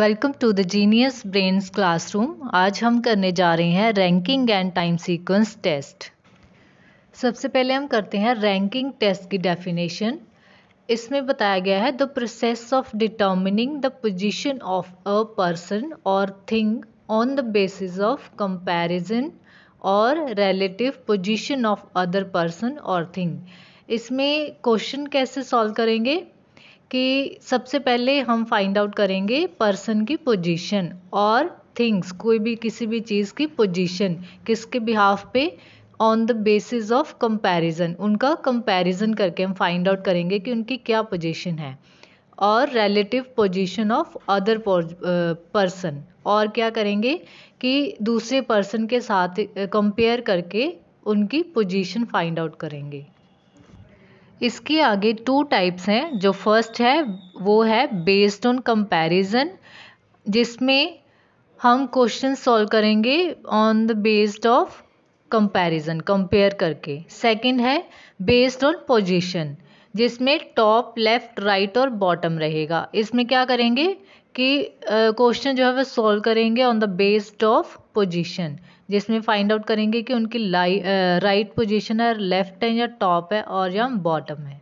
welcome to the genius brains classroom आज हम करने जा रहे हैं ranking and time sequence test सबसे पहले हम करते हैं रैंकिंग टेस्ट की डेफिनेशन इसमें बताया गया है the process of determining the position of a person और thing on the basis of comparison और relative position of other person और थिंग इसमें क्वेश्चन कैसे सॉल्व करेंगे कि सबसे पहले हम फाइंड आउट करेंगे पर्सन की पोजीशन और थिंग्स कोई भी किसी भी चीज़ की पोजीशन किसके बिहाफ पे on the basis of comparison उनका कंपैरिजन करके हम फाइंड आउट करेंगे कि उनकी क्या पोजीशन है और relative position of other person और क्या करेंगे कि दूसरे पर्सन के साथ कंपेयर uh, करके उनकी पोजीशन फाइंड आउट करेंगे इसके आगे टू टाइप्स हैं जो फर्स्ट है वो है बेस्ड ऑन कंपैरिजन जिसमें हम क्वेश्चन सॉल्व करेंगे on the based of comparison compare करके सेकंड है बेस्ड ऑन पोजीशन जिसमें टॉप लेफ्ट राइट और बॉटम रहेगा इसमें क्या करेंगे कि क्वेश्चन जो है वह सॉल्व करेंगे on the based of position जिसमें फाइंड आउट करेंगे कि उनकी राइट पोजीशन है लेफ्ट है या टॉप है और या बॉटम है